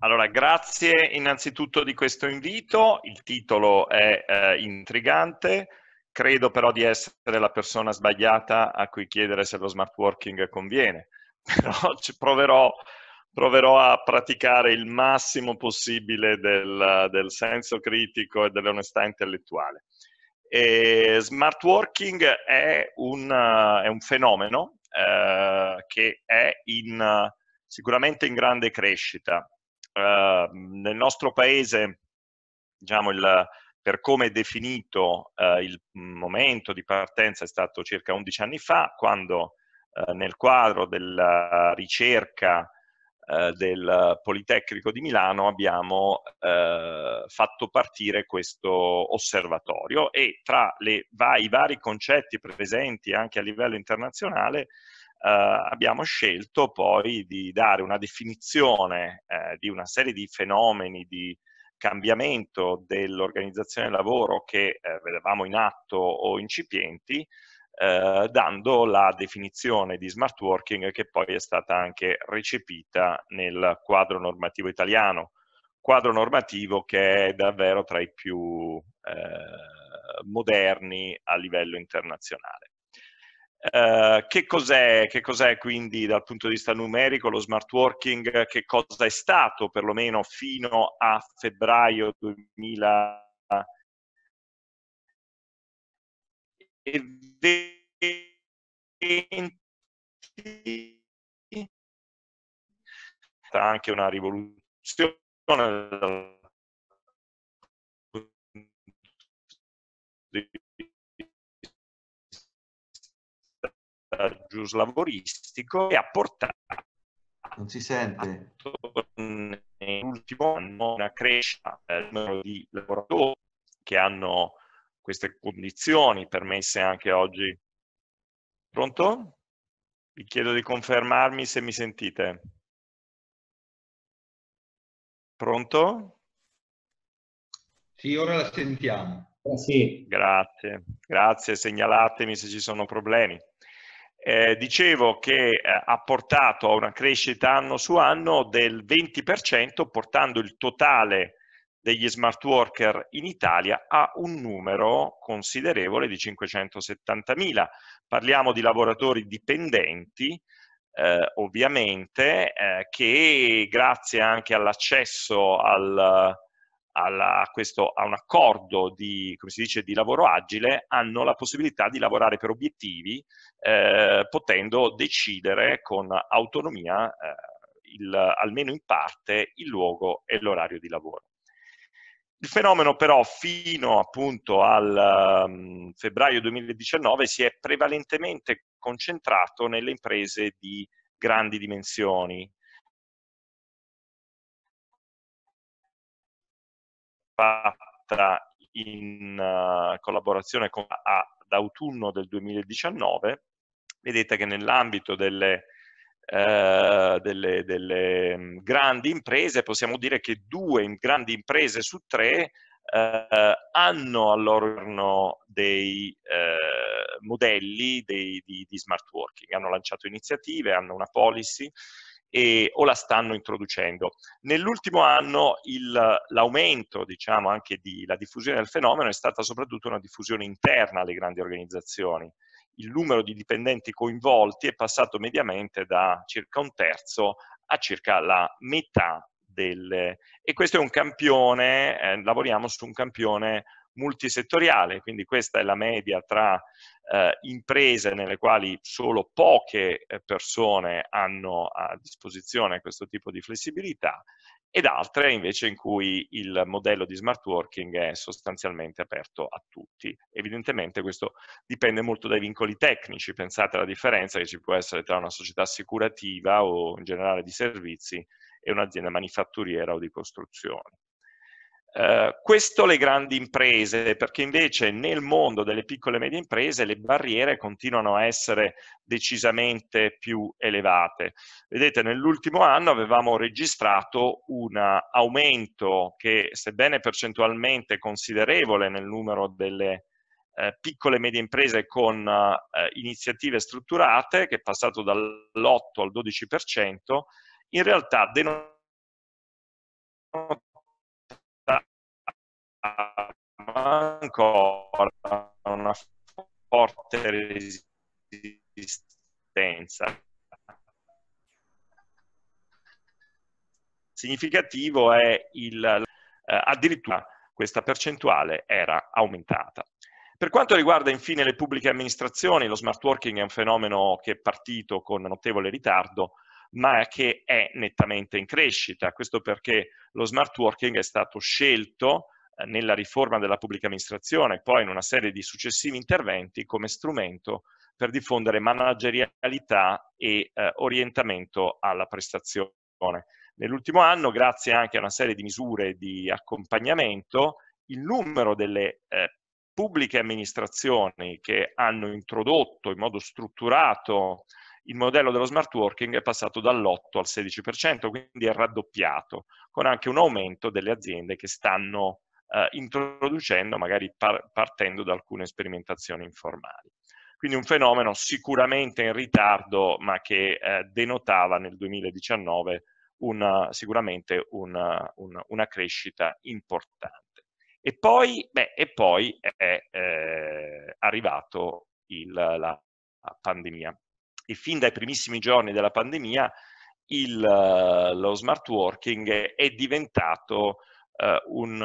Allora, grazie innanzitutto di questo invito, il titolo è eh, intrigante, credo però di essere la persona sbagliata a cui chiedere se lo smart working conviene, però ci proverò, proverò a praticare il massimo possibile del, del senso critico e dell'onestà intellettuale. E smart working è un, è un fenomeno eh, che è in sicuramente in grande crescita. Eh, nel nostro paese, diciamo, il, per come è definito eh, il momento di partenza è stato circa 11 anni fa, quando eh, nel quadro della ricerca eh, del Politecnico di Milano abbiamo eh, fatto partire questo osservatorio e tra le, va, i vari concetti presenti anche a livello internazionale eh, abbiamo scelto poi di dare una definizione eh, di una serie di fenomeni di cambiamento dell'organizzazione del lavoro che eh, vedevamo in atto o incipienti, eh, dando la definizione di smart working che poi è stata anche recepita nel quadro normativo italiano, quadro normativo che è davvero tra i più eh, moderni a livello internazionale. Eh, che, cos'è, che, cos'è, quindi dal punto di vista numerico lo smart working, che cosa è stato perlomeno fino a febbraio 2020? Anche una rivoluzione giuslavoristico e ha portato non si sente. Nell'ultimo anno una crescita del numero di lavoratori che hanno queste condizioni permesse anche oggi. Pronto? Vi chiedo di confermarmi se mi sentite. Pronto? Sì, ora la sentiamo. sì. Grazie, grazie, segnalatemi se ci sono problemi eh, dicevo che eh, ha portato a una crescita anno su anno del 20%, portando il totale degli smart worker in Italia a un numero considerevole di 570.000. Parliamo di lavoratori dipendenti, eh, ovviamente, eh, che grazie anche all'accesso al alla, a, questo, a, un accordo di, dice, di, lavoro agile hanno la possibilità di lavorare per obiettivi eh, potendo decidere con autonomia eh, il, almeno in parte il luogo e l'orario di lavoro. Il fenomeno però fino appunto al um, febbraio 2019 si è prevalentemente concentrato nelle imprese di grandi dimensioni, fatta in eh, collaborazione con a, ad autunno del 2019, vedete che nell'ambito delle, uh, delle, delle, mm, grandi imprese possiamo dire che due grandi imprese su tre uh, hanno all'orno dei modelli dei, di, di smart working, hanno lanciato iniziative, hanno una policy e, o la stanno introducendo. Nell'ultimo anno l'aumento, diciamo, anche della diffusione del fenomeno è stata soprattutto una diffusione interna alle grandi organizzazioni. Il numero di dipendenti coinvolti è passato mediamente da circa un terzo a circa la metà delle... E questo è un campione, eh, lavoriamo su un campione multisettoriale, quindi questa è la media tra eh, imprese nelle quali solo poche eh, persone hanno a disposizione questo tipo di flessibilità ed altre invece in cui il modello di smart working è sostanzialmente aperto a tutti. Evidentemente questo dipende molto dai vincoli tecnici, pensate alla differenza che ci può essere tra una società assicurativa o in generale di servizi e un'azienda manifatturiera o di costruzione. Eh, questo le grandi imprese, perché invece nel mondo delle piccole e medie imprese le barriere continuano a essere decisamente più elevate. Vedete, nell'ultimo anno avevamo registrato un aumento che, sebbene percentualmente considerevole nel numero delle eh, piccole e medie imprese con eh, iniziative strutturate, che è passato dall'8 al 12%, in realtà denotava ancora una forte resistenza. Significativo è il, eh, addirittura questa percentuale era aumentata. Per quanto riguarda infine le pubbliche amministrazioni, lo smart working è un fenomeno che è partito con notevole ritardo, ma che è nettamente in crescita. Questo perché lo smart working è stato scelto eh, nella riforma della pubblica amministrazione, poi in una serie di successivi interventi come strumento per diffondere managerialità e eh, orientamento alla prestazione. Nell'ultimo anno, grazie anche a una serie di misure di accompagnamento, il numero delle eh, pubbliche amministrazioni che hanno introdotto in modo strutturato il modello dello smart working è passato dall'8 al 16%, quindi è raddoppiato, con anche un aumento delle aziende che stanno eh, introducendo, magari par partendo da alcune sperimentazioni informali. Quindi un fenomeno sicuramente in ritardo, ma che eh, denotava nel 2019 una, sicuramente una, una, una, crescita importante. E poi, beh, e poi è eh, arrivato il, la pandemia. E fin dai primissimi giorni della pandemia il, eh, lo smart working è diventato eh, un,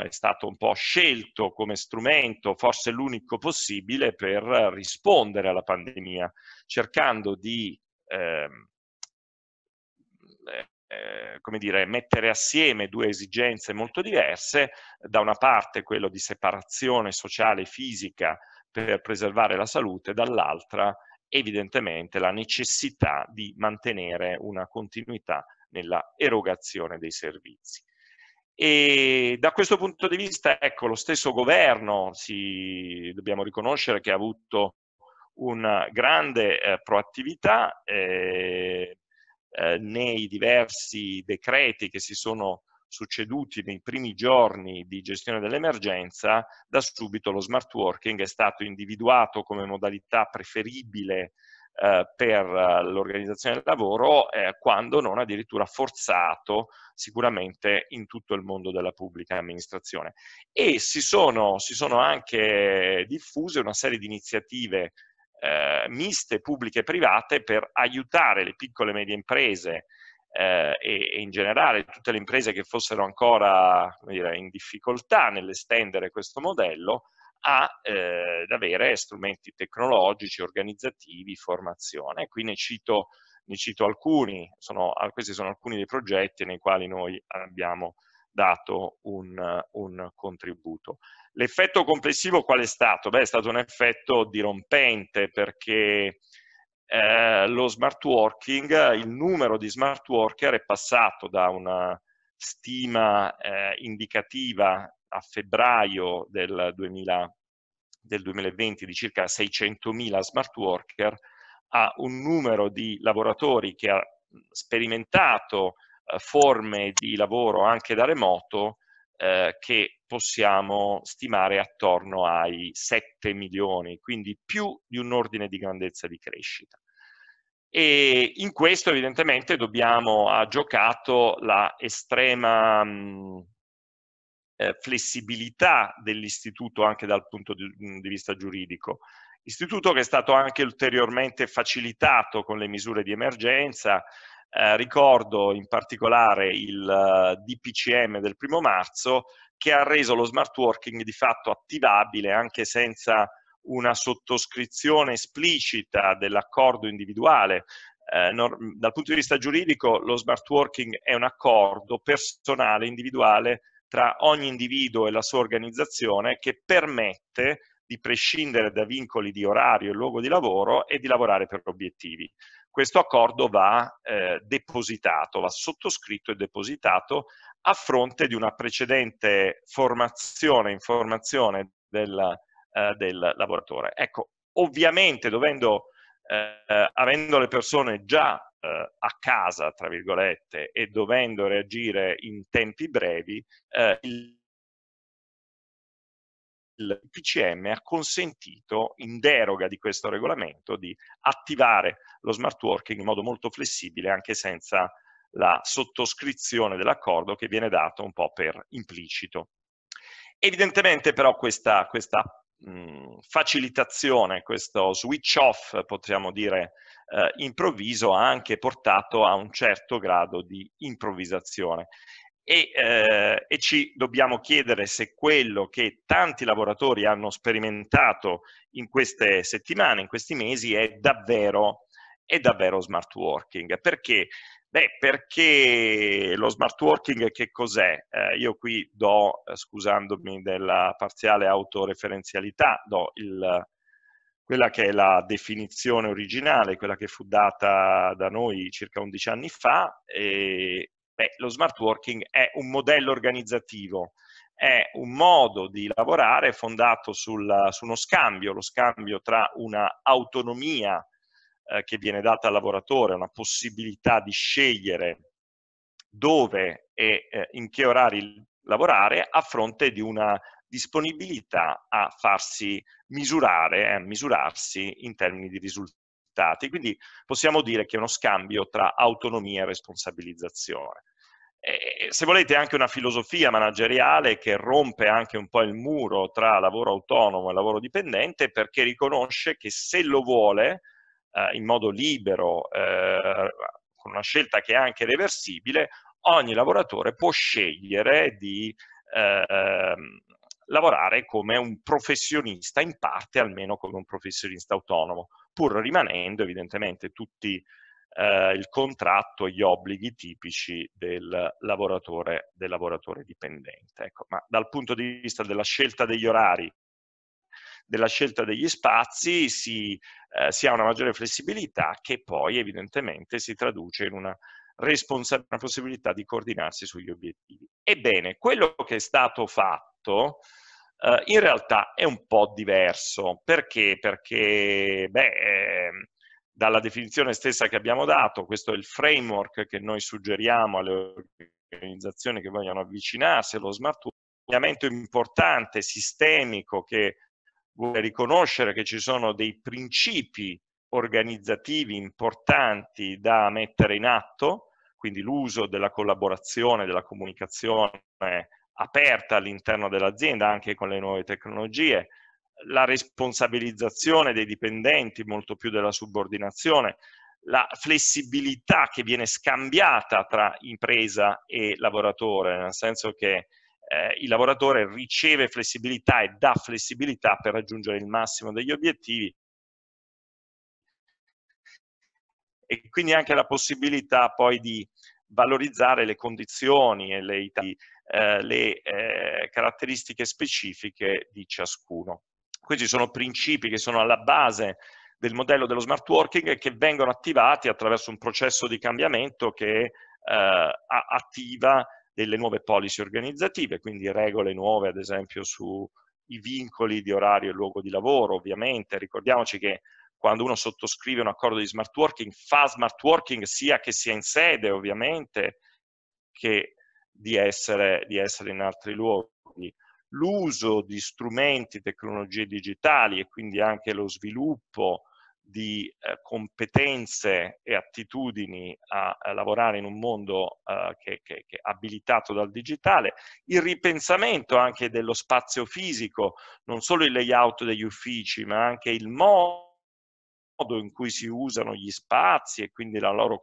eh, è stato un po' scelto come strumento, forse l'unico possibile, per rispondere alla pandemia, cercando di ehm, eh, eh, come dire, mettere assieme due esigenze molto diverse, da una parte quello di separazione sociale e fisica per preservare la salute, dall'altra evidentemente la necessità di mantenere una continuità nella erogazione dei servizi. E da questo punto di vista, ecco, lo stesso governo, si, dobbiamo riconoscere che ha avuto una grande eh, proattività eh, eh, nei diversi decreti che si sono succeduti nei primi giorni di gestione dell'emergenza, da subito lo smart working è stato individuato come modalità preferibile eh, per eh, l'organizzazione del lavoro eh, quando non addirittura forzato sicuramente in tutto il mondo della pubblica amministrazione. E si sono, si sono anche diffuse una serie di iniziative eh, miste pubbliche e private per aiutare le piccole e medie imprese eh, e, e, in generale tutte le imprese che fossero ancora dire, in difficoltà nell'estendere questo modello a, eh, ad avere strumenti tecnologici, organizzativi, formazione. Qui ne cito, ne cito alcuni, sono, questi sono alcuni dei progetti nei quali noi abbiamo dato un, un contributo. L'effetto complessivo qual è stato? Beh, è stato un effetto dirompente perché eh, lo smart working, il numero di smart worker è passato da una stima eh, indicativa a febbraio del, 2000, del 2020 di circa 600.000 smart worker a un numero di lavoratori che ha sperimentato eh, forme di lavoro anche da remoto eh, che possiamo stimare attorno ai 7 milioni, quindi più di un ordine di grandezza di crescita e in questo evidentemente dobbiamo, ha giocato la estrema mm, eh, flessibilità dell'istituto anche dal punto di, mm, di vista giuridico. Istituto che è stato anche ulteriormente facilitato con le misure di emergenza, eh, ricordo in particolare il uh, eh, DPCM del primo marzo che ha reso lo smart working di fatto attivabile anche senza una sottoscrizione esplicita dell'accordo individuale. Eh, non, dal punto di vista giuridico lo smart working è un accordo personale, individuale, tra ogni individuo e la sua organizzazione che permette di prescindere da vincoli di orario e luogo di lavoro e di lavorare per obiettivi. Questo accordo va eh, depositato, va sottoscritto e depositato a fronte di una precedente formazione, informazione del, eh, del lavoratore. Ecco, ovviamente dovendo, eh, avendo le persone già eh, a casa, tra virgolette, e dovendo reagire in tempi brevi, eh, il il PCM ha consentito, in deroga di questo regolamento, di attivare lo smart working in modo molto flessibile, anche senza la sottoscrizione dell'accordo che viene dato un po' per implicito. Evidentemente però questa, questa mh, mm, facilitazione, questo switch off, potremmo dire, eh, improvviso, ha anche portato a un certo grado di improvvisazione. E, eh, e, ci dobbiamo chiedere se quello che tanti lavoratori hanno sperimentato in queste settimane, in questi mesi, è davvero, è davvero smart working, perché Beh, perché lo smart working che cos'è? Eh, io qui do, eh, scusandomi della parziale autoreferenzialità, do il, quella che è la definizione originale, quella che fu data da noi circa 11 anni fa. E, beh, lo smart working è un modello organizzativo, è un modo di lavorare fondato sul, su uno scambio, lo scambio tra una autonomia eh, che viene data al lavoratore, una possibilità di scegliere dove e eh, in che orari lavorare a fronte di una disponibilità a farsi misurare, a eh, misurarsi in termini di risultati. Quindi possiamo dire che è uno scambio tra autonomia e responsabilizzazione. E, se volete anche una filosofia manageriale che rompe anche un po' il muro tra lavoro autonomo e lavoro dipendente perché riconosce che se lo vuole eh, in modo libero, eh, con una scelta che è anche reversibile, ogni lavoratore può scegliere di eh, lavorare come un professionista, in parte almeno come un professionista autonomo, pur rimanendo evidentemente tutti eh, il contratto e gli obblighi tipici del lavoratore, del lavoratore dipendente. Ecco, ma dal punto di vista della scelta degli orari, della scelta degli spazi si, eh, si ha una maggiore flessibilità che poi evidentemente si traduce in una responsabilità, una possibilità di coordinarsi sugli obiettivi. Ebbene, quello che è stato fatto eh, in realtà è un po' diverso. Perché? Perché, beh, eh, dalla definizione stessa che abbiamo dato, questo è il framework che noi suggeriamo alle organizzazioni che vogliono avvicinarsi allo smart work, cambiamento importante, sistemico, che vuole riconoscere che ci sono dei principi organizzativi importanti da mettere in atto, quindi l'uso della collaborazione, della comunicazione aperta all'interno dell'azienda anche con le nuove tecnologie, la responsabilizzazione dei dipendenti molto più della subordinazione, la flessibilità che viene scambiata tra impresa e lavoratore, nel senso che eh, il lavoratore riceve flessibilità e dà flessibilità per raggiungere il massimo degli obiettivi e quindi anche la possibilità poi di valorizzare le condizioni e le, eh, le eh, caratteristiche specifiche di ciascuno. Questi sono principi che sono alla base del modello dello smart working e che vengono attivati attraverso un processo di cambiamento che eh, attiva delle nuove policy organizzative, quindi regole nuove ad esempio sui vincoli di orario e luogo di lavoro, ovviamente. Ricordiamoci che quando uno sottoscrive un accordo di smart working fa smart working sia che sia in sede ovviamente che di essere, di essere in altri luoghi. L'uso di strumenti, tecnologie digitali e quindi anche lo sviluppo di eh, competenze e attitudini a, a, lavorare in un mondo eh, che, che, che abilitato dal digitale, il ripensamento anche dello spazio fisico, non solo il layout degli uffici, ma anche il modo in cui si usano gli spazi e quindi la loro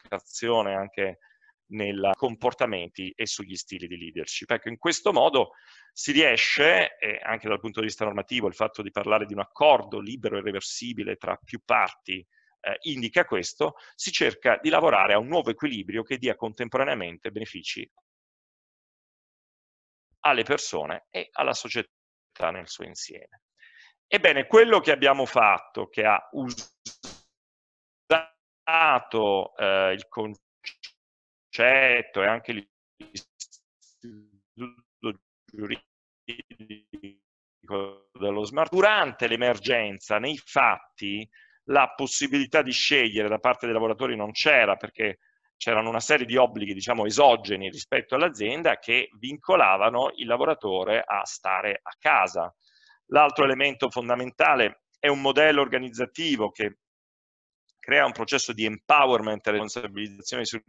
collocazione anche nei comportamenti e sugli stili di leadership. Ecco, in questo modo si riesce, anche dal punto di vista normativo, il fatto di parlare di un accordo libero e reversibile tra più parti eh, indica questo, si cerca di lavorare a un nuovo equilibrio che dia contemporaneamente benefici alle persone e alla società nel suo insieme. Ebbene, quello che abbiamo fatto, che ha usato eh, il concetto concetto e anche l'istituto giuridico dello smart, durante l'emergenza, nei fatti, la possibilità di scegliere da parte dei lavoratori non c'era perché c'erano una serie di obblighi, diciamo, esogeni rispetto all'azienda che vincolavano il lavoratore a stare a casa. L'altro elemento fondamentale è un modello organizzativo che crea un processo di empowerment e responsabilizzazione sui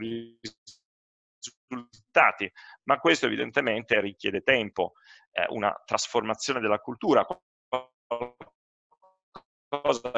risultati, ma questo evidentemente richiede tempo, eh, una trasformazione della cultura, cosa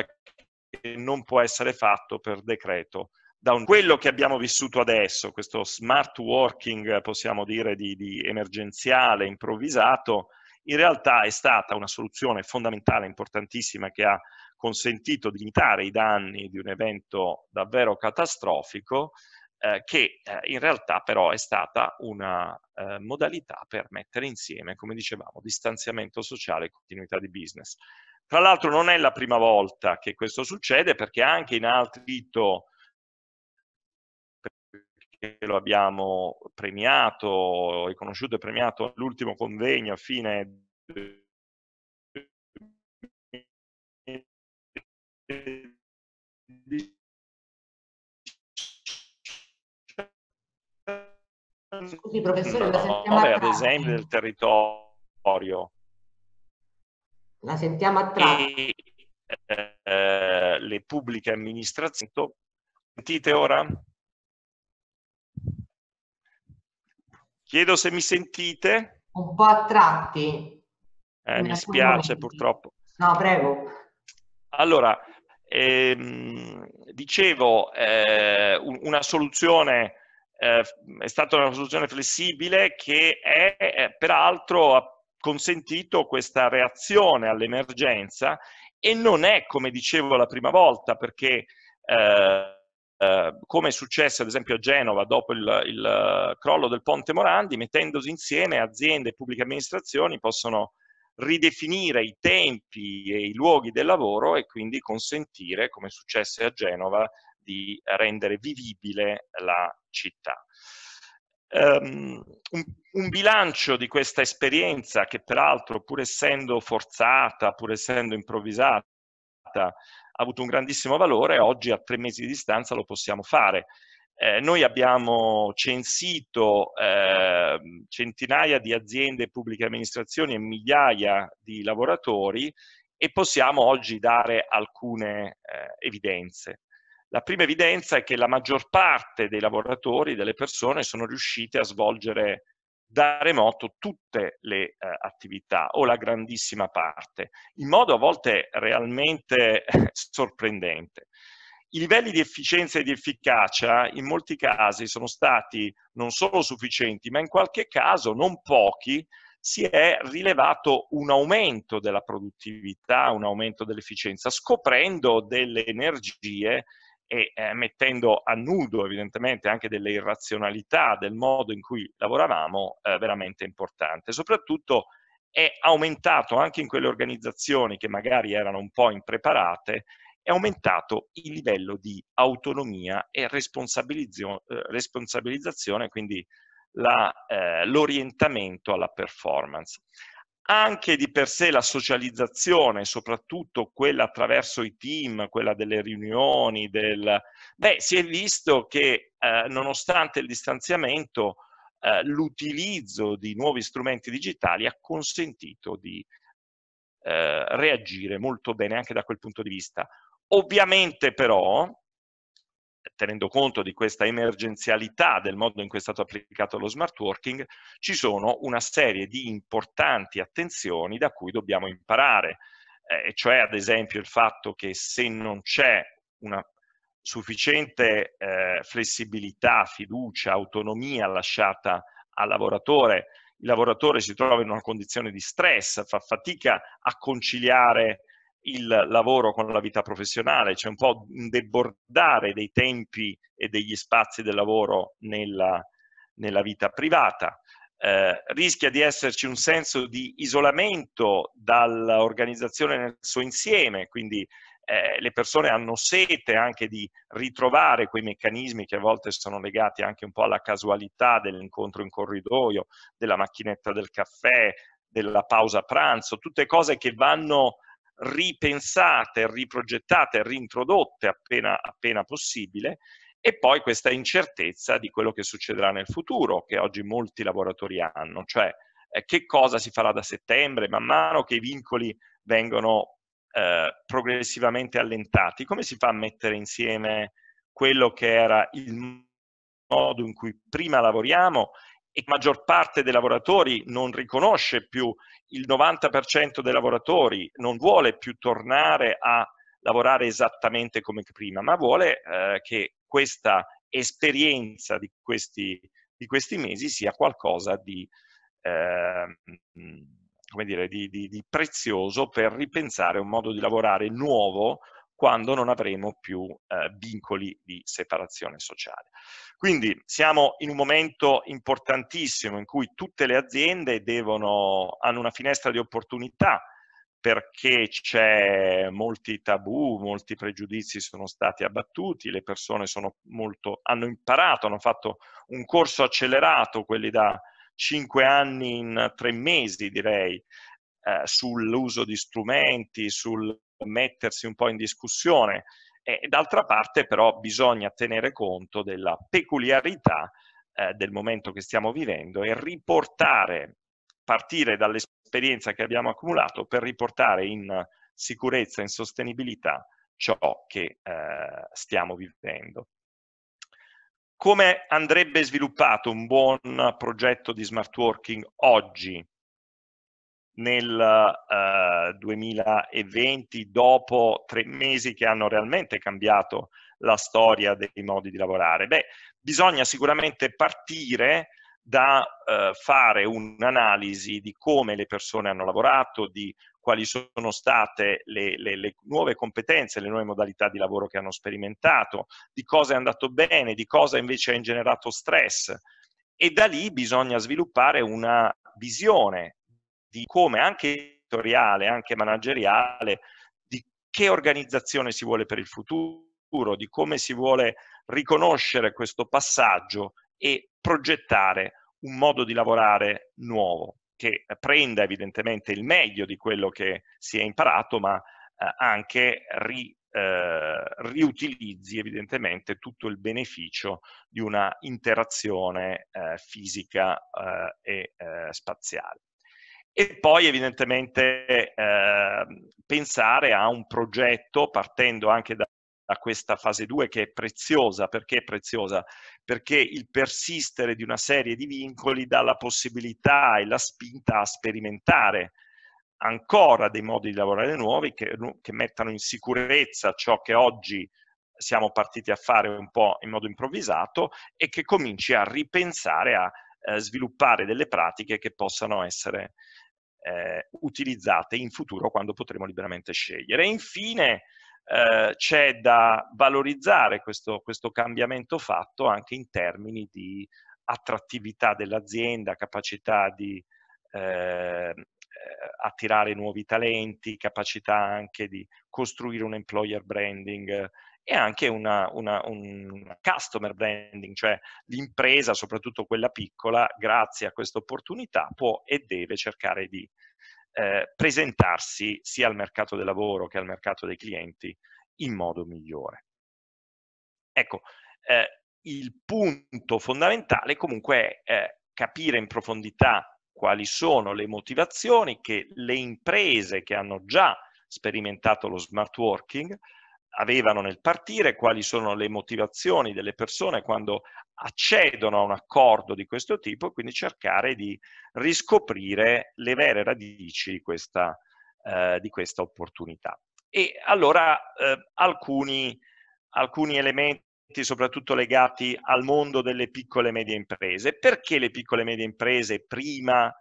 che non può essere fatto per decreto. Da un... quello che abbiamo vissuto adesso, questo smart working, possiamo dire, di, di emergenziale, improvvisato, in realtà è stata una soluzione fondamentale, importantissima, che ha consentito di limitare i danni di un evento davvero catastrofico, eh, che eh, in realtà però è stata una eh, modalità per mettere insieme, come dicevamo, distanziamento sociale e continuità di business. Tra l'altro non è la prima volta che questo succede, perché anche in altri lo abbiamo premiato, riconosciuto e premiato all'ultimo convegno a fine 2019, Scusi professore, la sentiamo a ad esempio del territorio. La sentiamo a tratti. Eh, le pubbliche amministrazioni. Sentite ora? Chiedo se mi sentite. Un po' a tratti. Eh, mi spiace momenti. purtroppo. No, prego. Allora, ehm, dicevo, eh, una soluzione eh, è stata una soluzione flessibile che è eh, peraltro ha consentito questa reazione all'emergenza e non è come dicevo la prima volta perché eh, eh, come è successo ad esempio a Genova dopo il, il eh, crollo del Ponte Morandi, mettendosi insieme aziende e pubbliche amministrazioni possono ridefinire i tempi e i luoghi del lavoro e quindi consentire, come è successo a Genova, di rendere vivibile la città. Um, un, un, bilancio di questa esperienza che peraltro pur essendo forzata, pur essendo improvvisata, ha avuto un grandissimo valore, e oggi a tre mesi di distanza lo possiamo fare. Eh, noi abbiamo censito eh, centinaia di aziende, pubbliche amministrazioni e migliaia di lavoratori e possiamo oggi dare alcune eh, evidenze. La prima evidenza è che la maggior parte dei lavoratori, delle persone, sono riuscite a svolgere da remoto tutte le eh, attività o la grandissima parte, in modo a volte realmente sorprendente. I livelli di efficienza e di efficacia in molti casi sono stati non solo sufficienti, ma in qualche caso, non pochi, si è rilevato un aumento della produttività, un aumento dell'efficienza, scoprendo delle energie e eh, mettendo a nudo evidentemente anche delle irrazionalità del modo in cui lavoravamo eh, veramente importante. Soprattutto è aumentato anche in quelle organizzazioni che magari erano un po' impreparate, è aumentato il livello di autonomia e eh, responsabilizzazione, quindi eh, l'orientamento alla performance anche di per sé la socializzazione, soprattutto quella attraverso i team, quella delle riunioni, del... Beh, si è visto che eh, nonostante il distanziamento, eh, l'utilizzo di nuovi strumenti digitali ha consentito di eh, reagire molto bene anche da quel punto di vista. Ovviamente però tenendo conto di questa emergenzialità del modo in cui è stato applicato lo smart working, ci sono una serie di importanti attenzioni da cui dobbiamo imparare, eh, cioè ad esempio il fatto che se non c'è una sufficiente eh, flessibilità, fiducia, autonomia lasciata al lavoratore, il lavoratore si trova in una condizione di stress, fa fatica a conciliare il lavoro con la vita professionale, cioè un po' un debordare dei tempi e degli spazi del lavoro nella, nella vita privata. Eh, rischia di esserci un senso di isolamento dall'organizzazione nel suo insieme, quindi eh, le persone hanno sete anche di ritrovare quei meccanismi che a volte sono legati anche un po' alla casualità dell'incontro in corridoio, della macchinetta del caffè, della pausa pranzo, tutte cose che vanno ripensate, riprogettate, rintrodotte appena, appena possibile e poi questa incertezza di quello che succederà nel futuro, che oggi molti lavoratori hanno, cioè eh, che cosa si farà da settembre, man mano che i vincoli vengono eh, progressivamente allentati, come si fa a mettere insieme quello che era il modo in cui prima lavoriamo e la maggior parte dei lavoratori non riconosce più, il 90% dei lavoratori non vuole più tornare a lavorare esattamente come prima, ma vuole eh, che questa esperienza di questi, di questi, mesi sia qualcosa di, eh, come dire, di, di, di prezioso per ripensare un modo di lavorare nuovo, quando non avremo più eh, vincoli di separazione sociale. Quindi siamo in un momento importantissimo in cui tutte le aziende devono, hanno una finestra di opportunità perché c'è molti tabù, molti pregiudizi sono stati abbattuti, le persone molto, hanno imparato, hanno fatto un corso accelerato, quelli da 5 anni in 3 mesi direi, eh, sull'uso di strumenti, sul mettersi un po' in discussione e d'altra parte però bisogna tenere conto della peculiarità eh, del momento che stiamo vivendo e riportare, partire dall'esperienza che abbiamo accumulato per riportare in sicurezza, in sostenibilità ciò che eh, stiamo vivendo. Come andrebbe sviluppato un buon progetto di smart working oggi? nel uh, eh, 2020 dopo tre mesi che hanno realmente cambiato la storia dei modi di lavorare? Beh, bisogna sicuramente partire da uh, fare un'analisi di come le persone hanno lavorato, di quali sono state le, le, le, nuove competenze, le nuove modalità di lavoro che hanno sperimentato, di cosa è andato bene, di cosa invece ha ingenerato stress. E da lì bisogna sviluppare una visione di come anche editoriale, anche manageriale, di che organizzazione si vuole per il futuro, di come si vuole riconoscere questo passaggio e progettare un modo di lavorare nuovo, che prenda evidentemente il meglio di quello che si è imparato, ma eh, anche ri, eh, riutilizzi evidentemente tutto il beneficio di una interazione eh, fisica eh, e eh, spaziale. E poi evidentemente eh, pensare a un progetto partendo anche da, da questa fase 2 che è preziosa. Perché è preziosa? Perché il persistere di una serie di vincoli dà la possibilità e la spinta a sperimentare ancora dei modi di lavorare nuovi che, che mettano in sicurezza ciò che oggi siamo partiti a fare un po' in modo improvvisato e che cominci a ripensare a eh, sviluppare delle pratiche che possano essere eh, utilizzate in futuro quando potremo liberamente scegliere. E infine eh, c'è da valorizzare questo, questo cambiamento fatto anche in termini di attrattività dell'azienda, capacità di ehm, eh, attirare nuovi talenti, capacità anche di costruire un employer branding e anche una, una, un customer branding, cioè l'impresa, soprattutto quella piccola, grazie a questa opportunità può e deve cercare di eh, presentarsi sia al mercato del lavoro che al mercato dei clienti in modo migliore. Ecco, eh, il punto fondamentale comunque è eh, capire in profondità quali sono le motivazioni che le imprese che hanno già sperimentato lo smart working avevano nel partire, quali sono le motivazioni delle persone quando accedono a un accordo di questo tipo e quindi cercare di riscoprire le vere radici di questa, eh, di questa opportunità. E allora eh, alcuni, alcuni elementi soprattutto legati al mondo delle piccole e medie imprese. Perché le piccole e medie imprese prima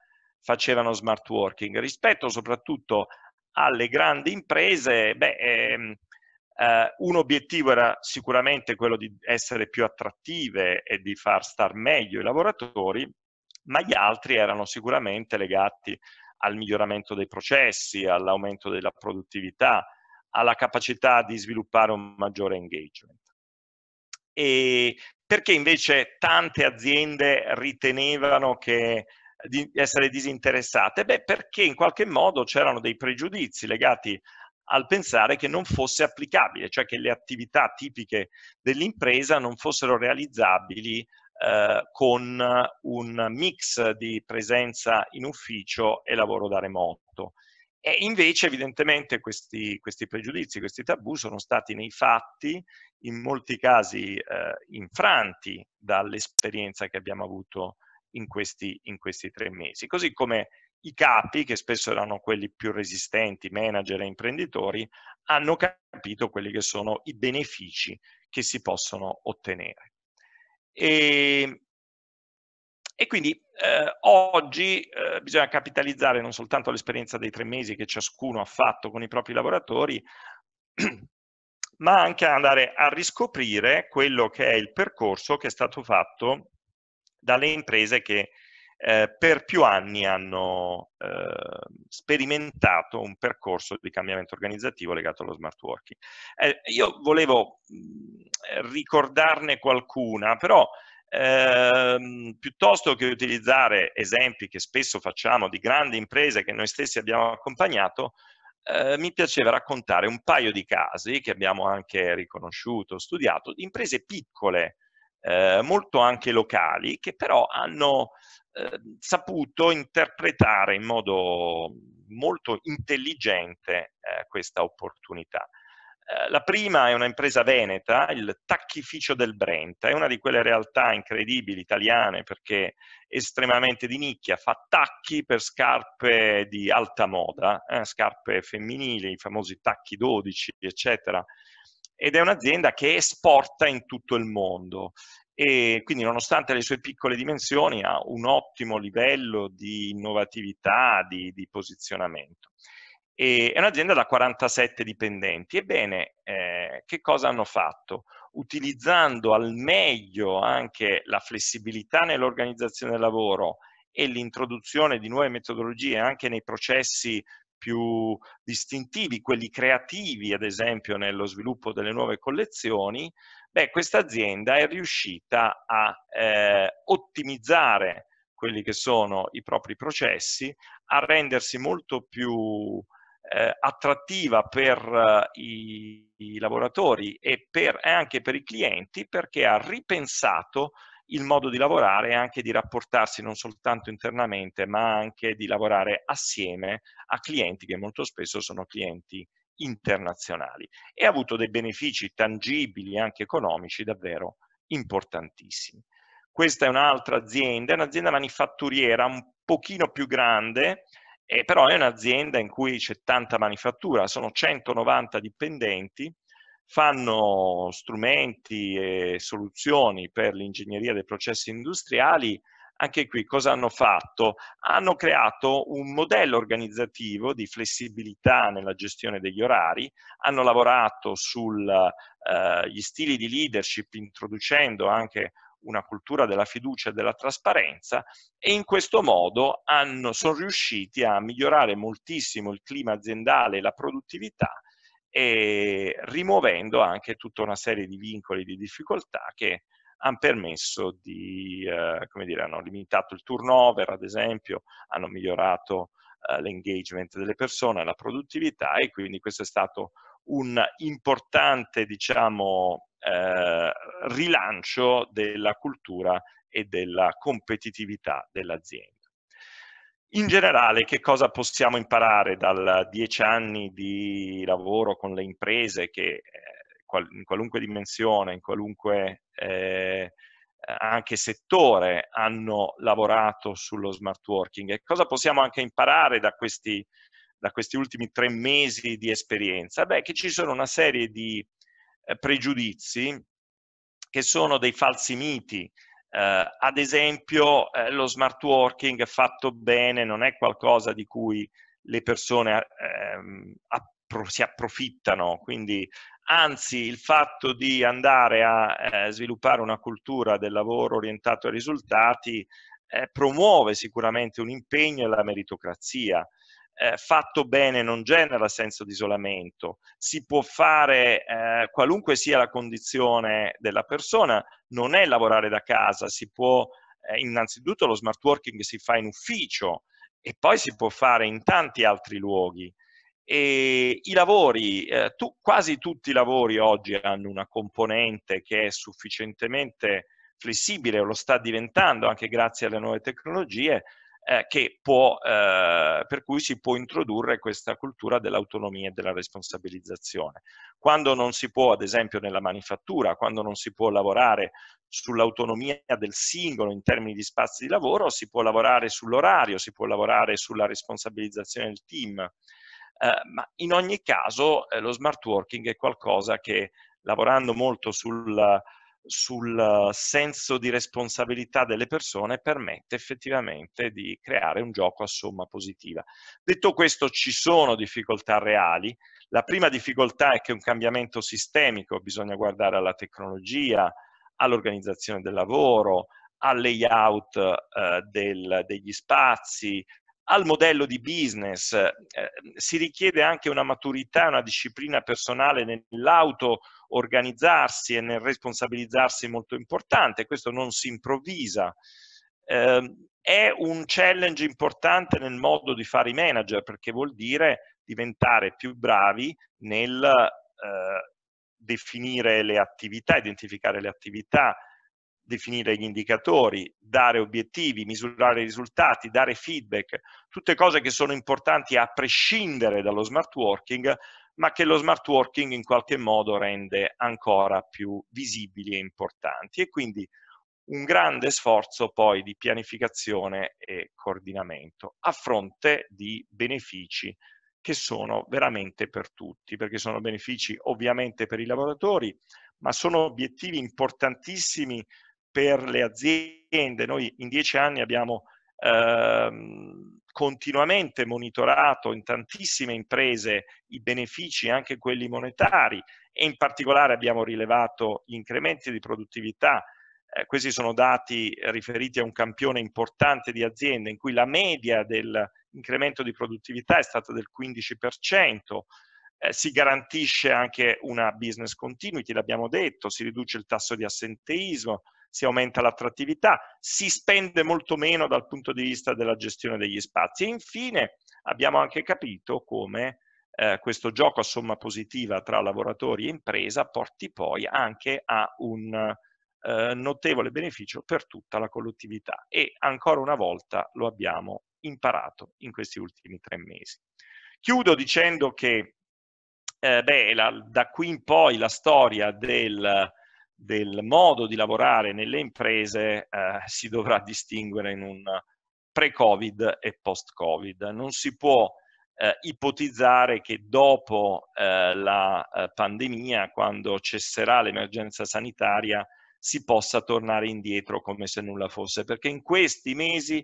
facevano smart working? Rispetto soprattutto alle grandi imprese, beh, ehm, eh, un obiettivo era sicuramente quello di essere più attrattive e di far star meglio i lavoratori, ma gli altri erano sicuramente legati al miglioramento dei processi, all'aumento della produttività, alla capacità di sviluppare un maggiore engagement. E perché invece tante aziende ritenevano che, di essere disinteressate? Beh, perché in qualche modo c'erano dei pregiudizi legati al pensare che non fosse applicabile, cioè che le attività tipiche dell'impresa non fossero realizzabili eh, con un mix di presenza in ufficio e lavoro da remoto. E invece evidentemente questi, questi, pregiudizi, questi tabù sono stati nei fatti, in molti casi eh, infranti dall'esperienza che abbiamo avuto in questi, in questi, tre mesi. Così come i capi, che spesso erano quelli più resistenti, manager e imprenditori, hanno capito quelli che sono i benefici che si possono ottenere. E, ehm, e quindi eh, oggi eh, bisogna capitalizzare non soltanto l'esperienza dei tre mesi che ciascuno ha fatto con i propri lavoratori, ma anche andare a riscoprire quello che è il percorso che è stato fatto dalle imprese che eh, per più anni hanno eh, sperimentato un percorso di cambiamento organizzativo legato allo smart working. Eh, io volevo mm, ricordarne qualcuna, però ehm, piuttosto che utilizzare esempi che spesso facciamo di grandi imprese che noi stessi abbiamo accompagnato, eh, mi piaceva raccontare un paio di casi che abbiamo anche riconosciuto, studiato, di imprese piccole, eh, molto anche locali, che però hanno eh, saputo interpretare in modo molto intelligente eh, questa opportunità. Eh, la prima è un'impresa veneta, il Tacchificio del Brenta, è una di quelle realtà incredibili italiane perché è estremamente di nicchia, fa tacchi per scarpe di alta moda, eh, scarpe femminili, i famosi tacchi 12, eccetera, ed è un'azienda che esporta in tutto il mondo e quindi nonostante le sue piccole dimensioni ha un ottimo livello di innovatività, di, di posizionamento. E è un'azienda da 47 dipendenti. Ebbene, eh, che cosa hanno fatto? Utilizzando al meglio anche la flessibilità nell'organizzazione del lavoro e l'introduzione di nuove metodologie anche nei processi più distintivi, quelli creativi ad esempio nello sviluppo delle nuove collezioni, Beh, questa azienda è riuscita a eh, ottimizzare quelli che sono i propri processi, a rendersi molto più eh, attrattiva per eh, i, i, lavoratori e, per, e anche per i clienti perché ha ripensato il modo di lavorare e anche di rapportarsi non soltanto internamente ma anche di lavorare assieme a clienti che molto spesso sono clienti internazionali e ha avuto dei benefici tangibili, anche economici, davvero importantissimi. Questa è un'altra azienda, è un'azienda manifatturiera un pochino più grande, eh, però è un'azienda in cui c'è tanta manifattura, sono 190 dipendenti, fanno strumenti e soluzioni per l'ingegneria dei processi industriali anche qui cosa hanno fatto? Hanno creato un modello organizzativo di flessibilità nella gestione degli orari, hanno lavorato sugli eh, stili di leadership introducendo anche una cultura della fiducia e della trasparenza e in questo modo hanno, sono riusciti a migliorare moltissimo il clima aziendale e la produttività e rimuovendo anche tutta una serie di vincoli e di difficoltà che hanno permesso di, eh, come dire, hanno limitato il turnover, ad esempio, hanno migliorato eh, l'engagement delle persone, la produttività e quindi questo è stato un importante, diciamo, eh, rilancio della cultura e della competitività dell'azienda. In generale, che cosa possiamo imparare dal dieci anni di lavoro con le imprese che eh, qual, in qualunque dimensione, in qualunque eh, anche settore hanno lavorato sullo smart working e cosa possiamo anche imparare da questi, da questi ultimi tre mesi di esperienza? Beh, che ci sono una serie di eh, pregiudizi che sono dei falsi miti. Eh, ad esempio, eh, lo smart working fatto bene non è qualcosa di cui le persone eh, ehm, si approfittano, quindi anzi il fatto di andare a eh, sviluppare una cultura del lavoro orientato ai risultati eh, promuove sicuramente un impegno e la meritocrazia. Eh, fatto bene non genera senso di isolamento, si può fare eh, qualunque sia la condizione della persona, non è lavorare da casa, si può eh, innanzitutto lo smart working si fa in ufficio e poi si può fare in tanti altri luoghi. E I lavori, eh, tu, quasi tutti i lavori oggi hanno una componente che è sufficientemente flessibile o lo sta diventando anche grazie alle nuove tecnologie, eh, può, eh, per cui si può introdurre questa cultura dell'autonomia e della responsabilizzazione. Quando non si può, ad esempio nella manifattura, quando non si può lavorare sull'autonomia del singolo in termini di spazi di lavoro, si può lavorare sull'orario, si può lavorare sulla responsabilizzazione del team. Ehm, ma in ogni caso eh, lo smart working è qualcosa che lavorando molto sul, sul senso di responsabilità delle persone permette effettivamente di creare un gioco a somma positiva. Detto questo, ci sono difficoltà reali. La prima difficoltà è che è un cambiamento sistemico, bisogna guardare alla tecnologia, all'organizzazione del lavoro, al layout eh, del, degli spazi, al modello di business. Eh, si richiede anche una maturità, una disciplina personale nell'auto organizzarsi e nel responsabilizzarsi molto importante, questo non si improvvisa. Eh, è un challenge importante nel modo di fare i manager perché vuol dire diventare più bravi nel eh, definire le attività, identificare le attività, definire gli indicatori, dare obiettivi, misurare i risultati, dare feedback, tutte cose che sono importanti a prescindere dallo smart working, ma che lo smart working in qualche modo rende ancora più visibili e importanti. E quindi un grande sforzo poi di pianificazione e coordinamento a fronte di benefici che sono veramente per tutti, perché sono benefici ovviamente per i lavoratori, ma sono obiettivi importantissimi per le aziende. Noi in dieci anni abbiamo ehm, continuamente monitorato in tantissime imprese i benefici, anche quelli monetari, e in particolare abbiamo rilevato gli incrementi di produttività. Eh, questi sono dati riferiti a un campione importante di aziende in cui la media dell'incremento di produttività è stata del 15%. Eh, si garantisce anche una business continuity, l'abbiamo detto, si riduce il tasso di assenteismo, si aumenta l'attrattività, si spende molto meno dal punto di vista della gestione degli spazi. E infine abbiamo anche capito come eh, questo gioco a somma positiva tra lavoratori e impresa porti poi anche a un eh, notevole beneficio per tutta la collettività e ancora una volta lo abbiamo imparato in questi ultimi tre mesi. Chiudo dicendo che eh, beh, la, da qui in poi la storia del del modo di lavorare nelle imprese eh, si dovrà distinguere in un pre-Covid e post-Covid. Non si può eh, ipotizzare che dopo eh, la eh, pandemia, quando cesserà l'emergenza sanitaria, si possa tornare indietro come se nulla fosse, perché in questi mesi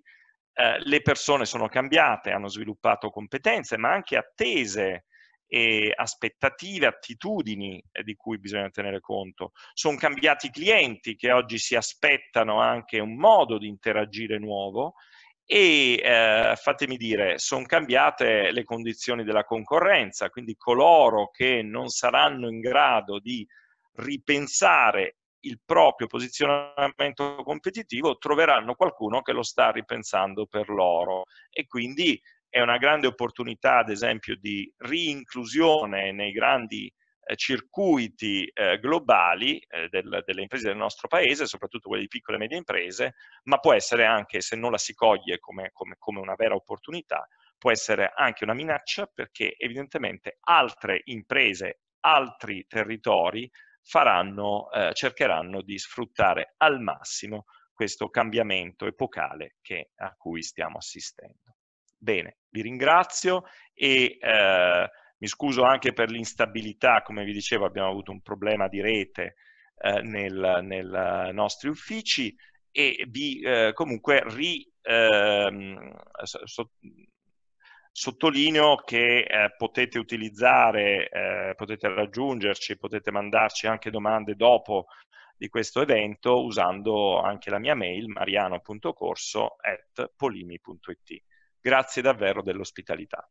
eh, le persone sono cambiate, hanno sviluppato competenze, ma anche attese e aspettative, attitudini eh, di cui bisogna tenere conto. Sono cambiati i clienti che oggi si aspettano anche un modo di interagire nuovo e eh, fatemi dire, sono cambiate le condizioni della concorrenza, quindi coloro che non saranno in grado di ripensare il proprio posizionamento competitivo troveranno qualcuno che lo sta ripensando per loro e quindi è una grande opportunità, ad esempio, di riinclusione nei grandi eh, circuiti eh, globali eh, del, delle imprese del nostro paese, soprattutto quelle di piccole e medie imprese, ma può essere anche, se non la si coglie come, come, come una vera opportunità, può essere anche una minaccia perché evidentemente altre imprese, altri territori faranno, eh, cercheranno di sfruttare al massimo questo cambiamento epocale che, a cui stiamo assistendo. Bene, vi ringrazio e eh, mi scuso anche per l'instabilità, come vi dicevo abbiamo avuto un problema di rete eh, nei nostri uffici e vi eh, comunque ri, ehm, so, sottolineo che eh, potete utilizzare, eh, potete raggiungerci, potete mandarci anche domande dopo di questo evento usando anche la mia mail mariano.corso.polimi.it. Grazie davvero dell'ospitalità.